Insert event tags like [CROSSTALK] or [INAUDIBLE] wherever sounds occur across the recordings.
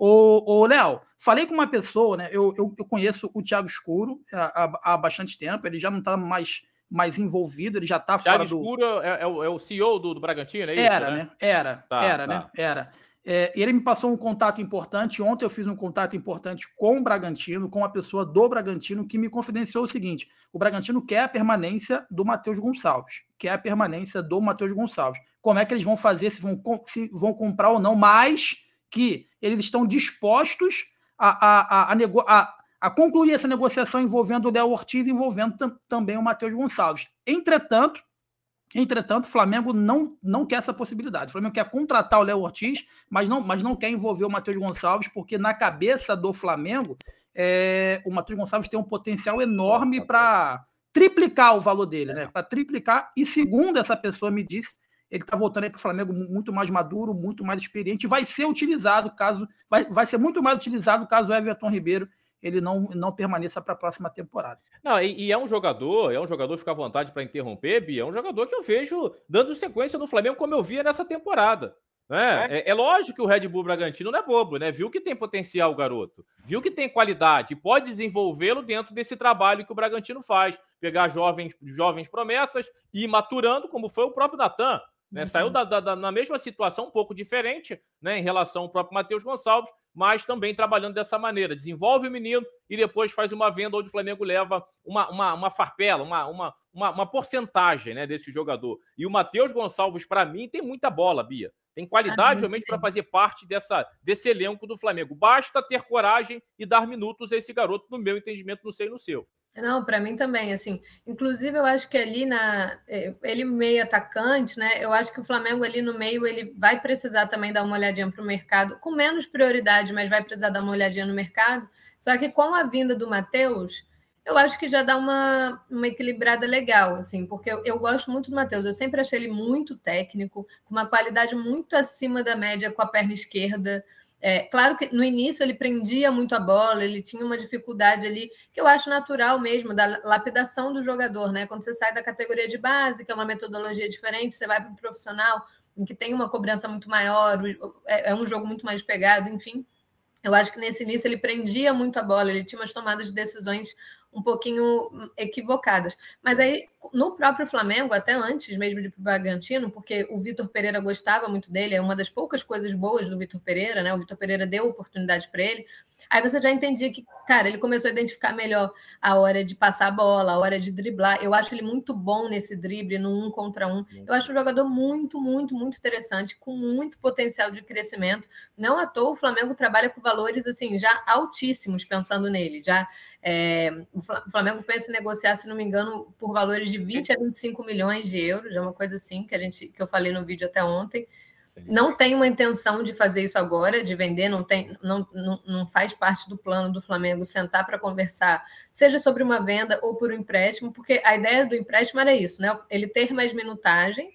Ô, ô Léo, falei com uma pessoa, né? Eu, eu, eu conheço o Thiago Escuro é, há, há, bastante tempo, ele já não está mais, mais envolvido, ele já está fora Thiago do... Escuro é, é, o, é o CEO do, do Bragantino, é isso, Era, né? né? Era, tá, era, tá. né? Era. É, ele me passou um contato importante. Ontem eu fiz um contato importante com o Bragantino, com a pessoa do Bragantino, que me confidenciou o seguinte: o Bragantino quer a permanência do Matheus Gonçalves. Quer a permanência do Matheus Gonçalves. Como é que eles vão fazer, se vão, se vão comprar ou não, mas que eles estão dispostos a, a, a, a, a concluir essa negociação envolvendo o Léo Ortiz, envolvendo tam, também o Matheus Gonçalves. Entretanto, entretanto, o Flamengo não, não quer essa possibilidade. O Flamengo quer contratar o Léo Ortiz, mas não, mas não quer envolver o Matheus Gonçalves, porque na cabeça do Flamengo, é, o Matheus Gonçalves tem um potencial enorme para triplicar o valor dele, né? Para triplicar. E segundo essa pessoa me disse, ele está voltando aí para o Flamengo muito mais maduro, muito mais experiente, vai ser utilizado caso vai, vai ser muito mais utilizado caso o Everton Ribeiro ele não, não permaneça para a próxima temporada. Não, e, e, é um jogador, é um jogador fica à vontade para interromper, Bia, é um jogador que eu vejo dando sequência no Flamengo como eu via nessa temporada. Né? É, é, é lógico que o Red Bull Bragantino não é bobo, né? Viu que tem potencial o garoto, viu que tem qualidade, pode desenvolvê-lo dentro desse trabalho que o Bragantino faz, pegar jovens, jovens promessas e ir maturando, como foi o próprio Natan. Né? Uhum. Saiu da, da, da, na mesma situação, um pouco diferente, né, em relação ao próprio Matheus Gonçalves, mas também trabalhando dessa maneira. Desenvolve o menino e depois faz uma venda onde o Flamengo leva uma, uma, uma farpela, uma, uma, uma, uma porcentagem né, desse jogador. E o Matheus Gonçalves, para mim, tem muita bola, Bia. Tem qualidade ah, realmente para fazer parte dessa, desse elenco do Flamengo. Basta ter coragem e dar minutos a esse garoto, no meu entendimento, não sei no seu. Não, para mim também, assim. Inclusive, eu acho que ali na é, ele meio atacante, né? Eu acho que o Flamengo ali no meio ele vai precisar também dar uma olhadinha para o mercado, com menos prioridade, mas vai precisar dar uma olhadinha no mercado. Só que com a vinda do Matheus, eu acho que já dá uma, uma equilibrada legal, assim, porque eu, eu gosto muito do Matheus. Eu sempre achei ele muito técnico, com uma qualidade muito acima da média com a perna esquerda. É, claro que no início ele prendia muito a bola, ele tinha uma dificuldade ali, que eu acho natural mesmo, da lapidação do jogador, né? Quando você sai da categoria de base, que é uma metodologia diferente, você vai para o profissional, em que tem uma cobrança muito maior, é, é um jogo muito mais pegado, enfim. Eu acho que nesse início ele prendia muito a bola, ele tinha umas tomadas de decisões um pouquinho equivocadas. Mas é. aí, no próprio Flamengo, até antes mesmo de pro Bragantino, porque o Vitor Pereira gostava muito dele, é uma das poucas coisas boas do Vitor Pereira, né? O Vitor Pereira deu oportunidade para ele. Aí você já entendia que, cara, ele começou a identificar melhor a hora de passar a bola, a hora de driblar. Eu acho ele muito bom nesse drible, no um contra um. Eu acho um jogador muito, muito, muito interessante, com muito potencial de crescimento. Não à toa o Flamengo trabalha com valores, assim, já altíssimos pensando nele. Já é, o Flamengo pensa em negociar, se não me engano, por valores de 20 a 25 milhões de euros, é uma coisa assim que, a gente, que eu falei no vídeo até ontem. Não tem uma intenção de fazer isso agora, de vender, não, tem, não, não, não faz parte do plano do Flamengo sentar para conversar, seja sobre uma venda ou por um empréstimo, porque a ideia do empréstimo era isso, né? Ele ter mais minutagem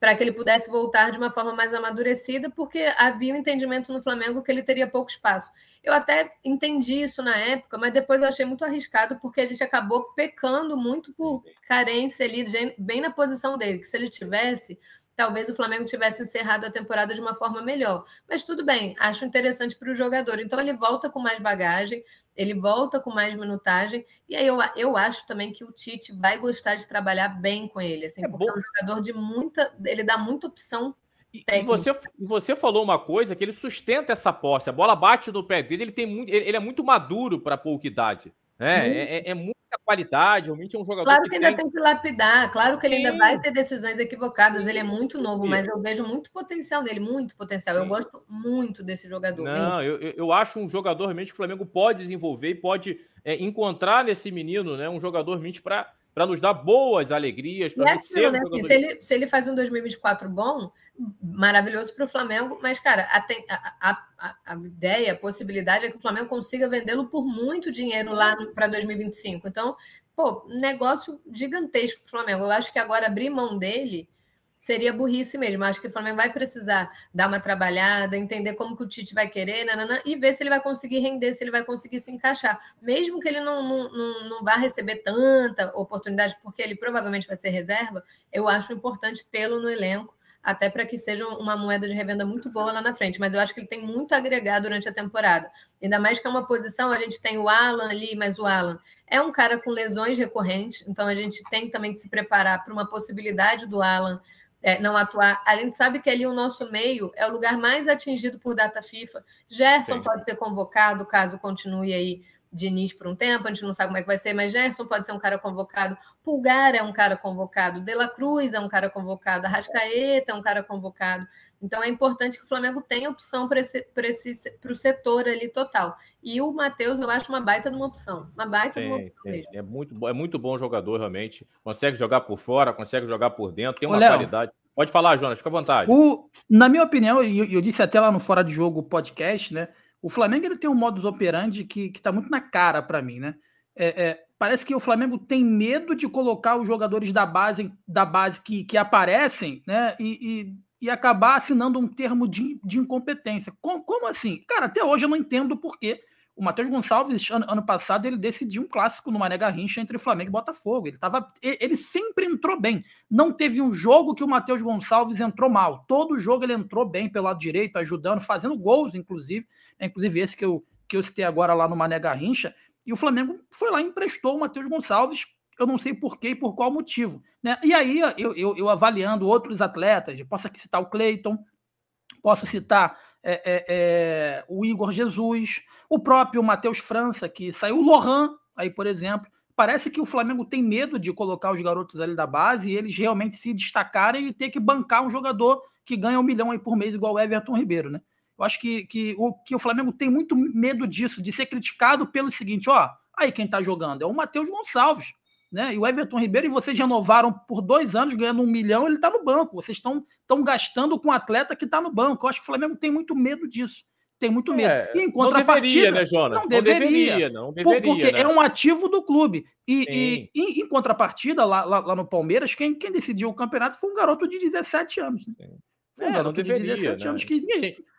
para que ele pudesse voltar de uma forma mais amadurecida, porque havia um entendimento no Flamengo que ele teria pouco espaço. Eu até entendi isso na época, mas depois eu achei muito arriscado, porque a gente acabou pecando muito por carência ali, bem na posição dele, que se ele tivesse talvez o Flamengo tivesse encerrado a temporada de uma forma melhor. Mas tudo bem, acho interessante para o jogador. Então ele volta com mais bagagem, ele volta com mais minutagem, e aí eu, eu acho também que o Tite vai gostar de trabalhar bem com ele, assim, é porque bom. é um jogador de muita. ele dá muita opção. E, e você, você falou uma coisa que ele sustenta essa posse. A bola bate no pé dele, ele, tem muito, ele, ele é muito maduro para pouca idade. Né? Uhum. É, é, é muito muita qualidade, realmente é um jogador. Claro que, que ainda tem... tem... que lapidar, claro que ele ainda vai ter decisões equivocadas, Sim. ele é muito novo, Sim. mas eu vejo muito potencial nele, muito potencial. Eu gosto muito desse jogador. Não, eu, eu acho um jogador realmente que o Flamengo pode desenvolver e pode é, encontrar nesse menino, né? Um jogador realmente para nos dar boas alegrias. Para é aquilo, né? Um assim, se, ele, se ele faz um 2024 bom maravilhoso para o Flamengo, mas, cara, a, a, a, a, ideia, a possibilidade é que o Flamengo consiga vendê-lo por muito dinheiro lá para 2025. Então, pô, negócio gigantesco para o Flamengo. Eu acho que agora abrir mão dele seria burrice mesmo. Acho que o Flamengo vai precisar dar uma trabalhada, entender como que o Tite vai querer, nanana, e ver se ele vai conseguir render, se ele vai conseguir se encaixar. Mesmo que ele não, não, não, não vá receber tanta oportunidade, porque ele provavelmente vai ser reserva, eu acho importante tê-lo no elenco até para que seja uma moeda de revenda muito boa lá na frente. Mas eu acho que ele tem muito a agregar durante a temporada. Ainda mais que é uma posição, a gente tem o Alan ali, mas o Alan é um cara com lesões recorrentes, então a gente tem também que se preparar para uma possibilidade do Alan é, não atuar. A gente sabe que ali o nosso meio é o lugar mais atingido por data FIFA. Gerson pode ser convocado caso continue aí Diniz por um tempo, a gente não sabe como é que vai ser, mas Gerson pode ser um cara convocado, Pulgar é um cara convocado, De La Cruz é um cara convocado, Arrascaeta é um cara convocado. Então é importante que o Flamengo tenha opção para esse, esse, setor ali total. E o Matheus, eu acho uma baita de uma opção. Uma baita de uma opção. é, muito, bom, é muito bom jogador, realmente. Consegue jogar por fora, consegue jogar por dentro, tem uma qualidade. Pode falar, Jonas, fica à vontade. O, na minha opinião, e eu, eu disse até lá no Fora de Jogo podcast, né? O Flamengo ele tem um modus operandi que, que tá muito na cara para mim, né? É, é, parece que o Flamengo tem medo de colocar os jogadores da base, da base que, que aparecem, né? E, e, e acabar assinando um termo de, de incompetência. Como, como assim? Cara, até hoje eu não entendo por quê o Matheus Gonçalves, ano, ano, passado, ele decidiu um clássico no Mané Garrincha entre Flamengo e Botafogo. Ele, tava, ele sempre entrou bem. Não teve um jogo que o Matheus Gonçalves entrou mal. Todo jogo ele entrou bem pelo lado direito, ajudando, fazendo gols, inclusive. Né, inclusive esse que eu, que eu citei agora lá no Mané Garrincha. E o Flamengo foi lá e emprestou o Matheus Gonçalves eu não sei por quê e por qual motivo. Né? E aí, eu, eu, eu avaliando outros atletas, eu posso aqui citar o Cleiton, posso citar é, é, é, o Igor Jesus, o próprio Matheus França, que saiu, o Lohan, aí, por exemplo. Parece que o Flamengo tem medo de colocar os garotos ali da base e eles realmente se destacarem e ter que bancar um jogador que ganha um milhão aí por mês, igual o Everton Ribeiro, né? Eu acho que, que, o, que o Flamengo tem muito medo disso, de ser criticado pelo seguinte, ó, aí quem tá jogando é o Matheus Gonçalves né? E o Everton Ribeiro, e vocês renovaram por dois anos, ganhando um milhão, ele está no banco. Vocês estão tão gastando com um atleta que está no banco. Eu acho que o Flamengo tem muito medo disso. Tem muito medo. É, e em contrapartida. Não deveria, né, Jonas? Não deveria. Não deveria, não deveria porque né? é um ativo do clube. E, e, e em contrapartida, lá, lá, lá, no Palmeiras, quem, quem decidiu o campeonato foi um garoto de 17 anos. Né? Foi um é, garoto deveria, de 17 né? anos que.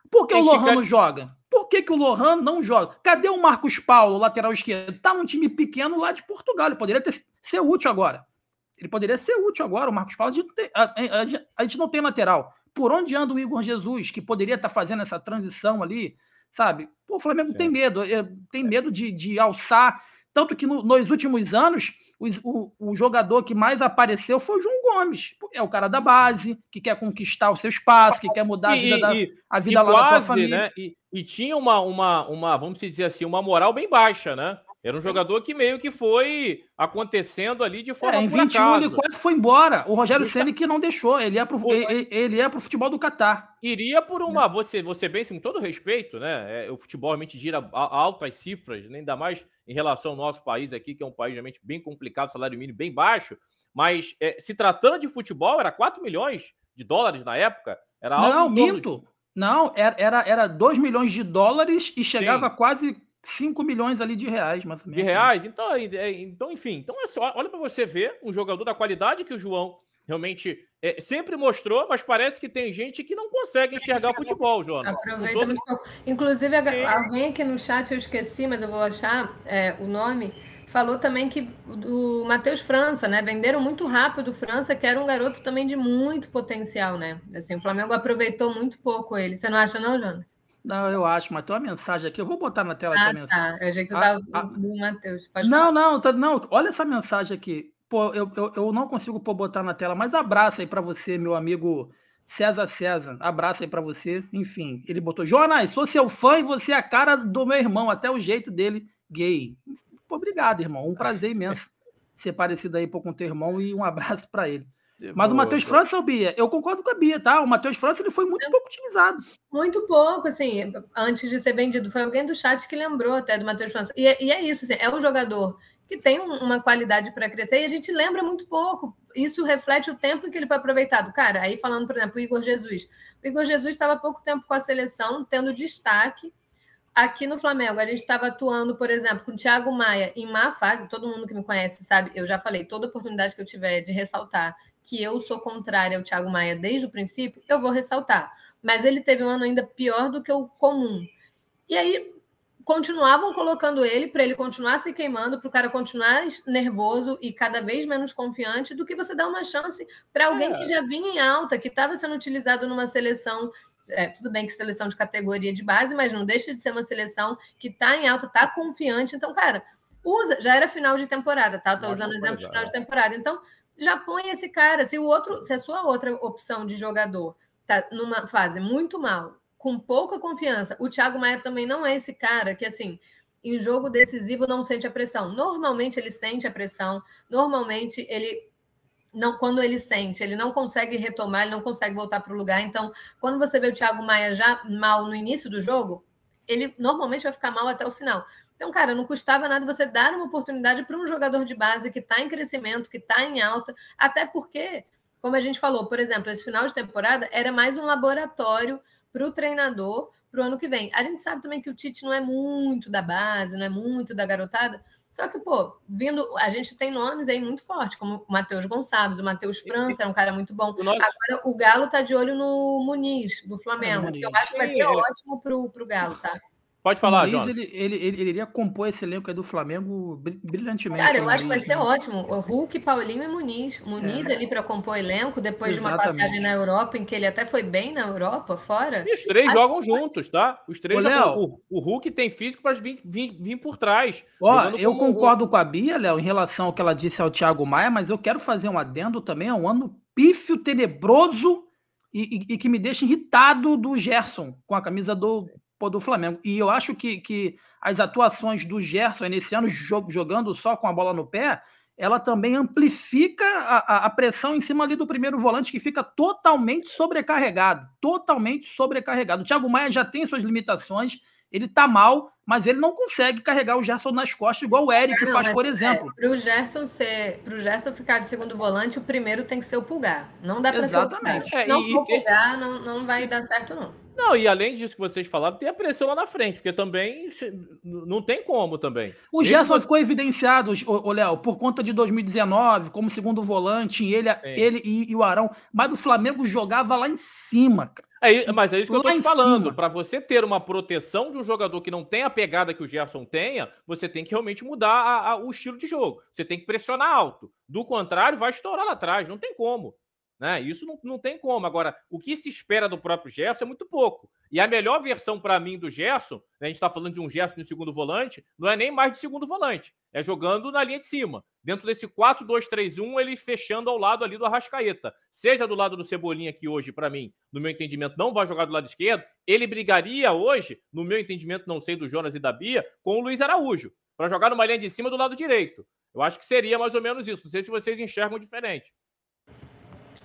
Por que Tem o Lohan que... não joga? Por que, que o Lohan não joga? Cadê o Marcos Paulo, lateral esquerdo? Tá num time pequeno lá de Portugal. Ele poderia ter, ser útil agora. Ele poderia ser útil agora. O Marcos Paulo, a gente, tem, a, a, a gente não tem lateral. Por onde anda o Igor Jesus, que poderia estar tá fazendo essa transição ali? Sabe? Pô, o Flamengo tem medo. É, tem medo de, de alçar tanto que no, nos últimos anos, o, o, o, jogador que mais apareceu foi o João Gomes. É o cara da base, que quer conquistar o seu espaço, que quer mudar a vida, e, da, a vida lá quase, da né, família. Né? E, e, tinha uma, uma, uma, vamos dizer assim, uma moral bem baixa, né? Era um jogador que meio que foi acontecendo ali de forma. É, em 21 ele quase foi embora. O Rogério Justa... Ceni que não deixou. Ele é pro, o... ele, ele é pro futebol do Catar. Iria por uma. É. Você, você bem, assim, com todo respeito, né? É, o futebol realmente gira altas cifras, né? ainda mais em relação ao nosso país aqui, que é um país realmente bem complicado, salário mínimo bem baixo. Mas é, se tratando de futebol, era 4 milhões de dólares na época. Era algo. Não, minto. De... Não, era, era, era 2 milhões de dólares e chegava Sim. quase 5 milhões ali de reais, mais ou menos. De né? reais? Então, é, então enfim. Então, é só, olha para você ver um jogador da qualidade que o João realmente é, sempre mostrou, mas parece que tem gente que não consegue enxergar o é futebol, Joana. Aproveita. Todo... Inclusive, Sim. alguém aqui no chat, eu esqueci, mas eu vou achar é, o nome, falou também que o Matheus França, né? Venderam muito rápido o França, que era um garoto também de muito potencial, né? Assim, o Flamengo aproveitou muito pouco ele. Você não acha, não, Joana? Não, eu acho, mas tem uma mensagem aqui. Eu vou botar na tela ah, aqui a ah, tá. mensagem. Tá. Eu achei que você ah, ah. do Matheus. Não, não, tá, não. Olha essa mensagem aqui. Pô, eu, eu, eu não consigo pôr botar na tela, mas abraço aí para você, meu amigo César César. Abraço aí para você. Enfim, ele botou: Jonas, sou seu fã e você é a cara do meu irmão, até o jeito dele gay. Pô, obrigado, irmão. Um prazer imenso [LAUGHS] ser parecido aí pô, com teu irmão e um abraço para ele. Mas o Matheus então. França, o Bia, eu concordo com a Bia, tá? O Matheus França ele foi muito é, pouco utilizado. Muito pouco, assim, antes de ser vendido. Foi alguém do chat que lembrou até do Matheus França. E, é, e, é isso, assim, é um jogador que tem um, uma qualidade para crescer e a gente lembra muito pouco. Isso reflete o tempo em que ele foi aproveitado. Cara, aí falando, por exemplo, o Igor Jesus. O Igor Jesus estava pouco tempo com a seleção, tendo destaque. Aqui no Flamengo, a gente estava atuando, por exemplo, com o Thiago Maia em má fase. Todo mundo que me conhece sabe, eu já falei, toda oportunidade que eu tiver de ressaltar que eu sou contrária ao Thiago Maia desde o princípio, eu vou ressaltar. Mas ele teve um ano ainda pior do que o comum. E aí continuavam colocando ele para ele continuar se queimando, para o cara continuar nervoso e cada vez menos confiante, do que você dar uma chance para alguém é. que já vinha em alta, que estava sendo utilizado numa seleção é, tudo bem que seleção de categoria de base, mas não deixa de ser uma seleção que está em alta, está confiante. Então, cara, usa. Já era final de temporada, tá? Eu tô Nossa, usando exemplo de final de é. temporada. Então, já põe esse cara. Se o outro, se a sua outra opção de jogador tá numa fase muito mal, com pouca confiança, o Thiago Maia também não é esse cara que assim, em jogo decisivo não sente a pressão. Normalmente ele sente a pressão, normalmente ele não quando ele sente, ele não consegue retomar, ele não consegue voltar para o lugar. Então, quando você vê o Thiago Maia já mal no início do jogo, ele normalmente vai ficar mal até o final. Então, cara, não custava nada você dar uma oportunidade para um jogador de base que está em crescimento, que está em alta, até porque, como a gente falou, por exemplo, esse final de temporada era mais um laboratório para o treinador para o ano que vem. A gente sabe também que o Tite não é muito da base, não é muito da garotada. Só que, pô, vindo, a gente tem nomes aí muito fortes, como o Matheus Gonçalves, o Matheus França, era um cara muito bom. O nosso... Agora, o Galo tá de olho no Muniz, do Flamengo, é, que eu acho que vai ser é. ótimo pro, pro Galo, tá? Pode falar, João. Ele, ele, ele, ele, iria compor esse elenco do Flamengo brilhantemente. Cara, eu acho que vai ser ótimo. O Hulk, Paulinho e Muniz. Muniz é. ali para compor elenco, depois Exatamente. de uma passagem na Europa, em que ele até foi bem na Europa, fora. E os três acho jogam que... juntos, tá? Os três Ô, jogam... o, o, Hulk tem físico para vir, vir, vir, por trás. Ó, eu concordo com a Bia, Léo, em relação ao que ela disse ao Thiago Maia, mas eu quero fazer um adendo também ao é um ano pífio, tenebroso e, e, e, que me deixa irritado do Gerson com a camisa do do Flamengo. E eu acho que, que as atuações do Gerson nesse ano, jogando só com a bola no pé, ela também amplifica a, a, pressão em cima ali do primeiro volante, que fica totalmente sobrecarregado. Totalmente sobrecarregado. O Thiago Maia já tem suas limitações, ele tá mal, mas ele não consegue carregar o Gerson nas costas, igual o Eric ah, não, faz, por é, exemplo. É, para o Gerson ser, o Gerson ficar de segundo volante, o primeiro tem que ser o pulgar. Não dá para ser o pulgar. É, não for pulgar, não, não vai dar certo, não. Não, e além disso que vocês falaram, tem a pressão lá na frente, porque também não tem como também. O Gerson você... ficou evidenciado, ô, Léo, por conta de 2019, como segundo volante, ele, ele e, e, o Arão. Mas o Flamengo jogava lá em cima, cara. É, mas é isso que lá eu tô te falando. Para você ter uma proteção de um jogador que não tem a pegada que o Gerson tenha, você tem que realmente mudar a, a, o estilo de jogo. Você tem que pressionar alto. Do contrário, vai estourar lá atrás. Não tem como. Né? Isso não, não tem como. Agora, o que se espera do próprio Gerson é muito pouco. E a melhor versão para mim do Gerson, né, a gente está falando de um Gerson no segundo volante, não é nem mais de segundo volante, é jogando na linha de cima. Dentro desse 4-2-3-1, ele fechando ao lado ali do Arrascaeta. Seja do lado do Cebolinha, que hoje, para mim, no meu entendimento, não vai jogar do lado esquerdo, ele brigaria hoje, no meu entendimento, não sei do Jonas e da Bia, com o Luiz Araújo, para jogar numa linha de cima do lado direito. Eu acho que seria mais ou menos isso. Não sei se vocês enxergam diferente.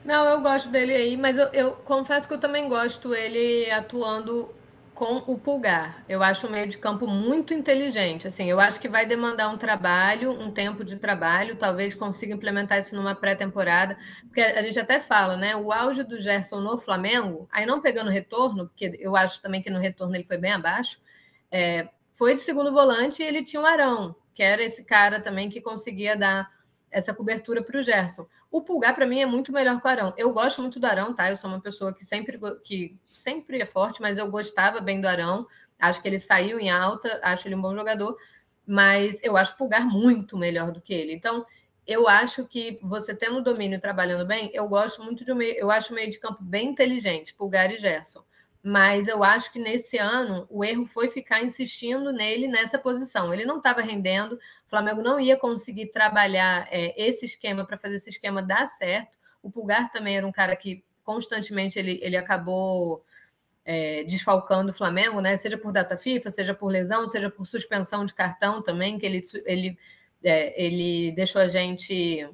Não, eu gosto dele aí, mas eu, eu confesso que eu também gosto ele atuando com o pulgar. Eu acho o meio de campo muito inteligente. Assim, eu acho que vai demandar um trabalho, um tempo de trabalho. Talvez consiga implementar isso numa pré-temporada, porque a gente até fala, né? O auge do Gerson no Flamengo, aí não pegando retorno, porque eu acho também que no retorno ele foi bem abaixo. É, foi de segundo volante e ele tinha o Arão, que era esse cara também que conseguia dar essa cobertura para o Gerson. O Pulgar, para mim, é muito melhor que o Arão. Eu gosto muito do Arão, tá? Eu sou uma pessoa que sempre, que sempre é forte, mas eu gostava bem do Arão. Acho que ele saiu em alta, acho ele um bom jogador, mas eu acho o Pulgar muito melhor do que ele. Então, eu acho que você tendo domínio trabalhando bem, eu gosto muito de um meio, eu acho o meio de campo bem inteligente, Pulgar e Gerson mas eu acho que nesse ano o erro foi ficar insistindo nele nessa posição. Ele não estava rendendo, o Flamengo não ia conseguir trabalhar é, esse esquema para fazer esse esquema dar certo. O Pulgar também era um cara que constantemente ele, ele acabou é, desfalcando o Flamengo, né? Seja por data FIFA, seja por lesão, seja por suspensão de cartão também, que ele, ele, é, ele deixou a gente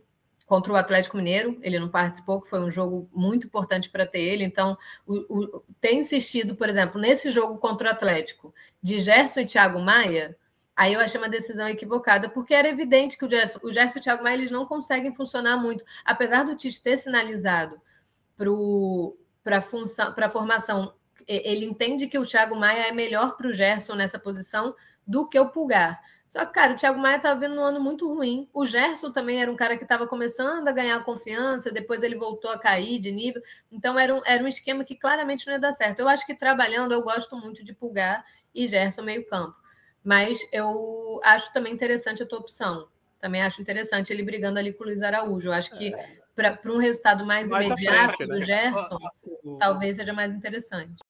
contra o Atlético Mineiro, ele não participou, que foi um jogo muito importante para ter ele. Então, o, o, tem insistido, por exemplo, nesse jogo contra o Atlético, de Gerson e Thiago Maia, aí eu achei uma decisão equivocada, porque era evidente que o Gerson, o Gerson e o Thiago Maia eles não conseguem funcionar muito. Apesar do Tite ter sinalizado para a formação, ele entende que o Thiago Maia é melhor para o Gerson nessa posição do que o Pulgar. Só que, cara, o Thiago Maia estava vindo num ano muito ruim. O Gerson também era um cara que estava começando a ganhar confiança, depois ele voltou a cair de nível. Então, era um, era um esquema que claramente não ia dar certo. Eu acho que trabalhando, eu gosto muito de Pulgar e Gerson meio-campo. Mas eu acho também interessante a tua opção. Também acho interessante ele brigando ali com o Luiz Araújo. Eu acho que é. para um resultado mais, mais imediato frente, né? do Gerson, o, talvez seja mais interessante.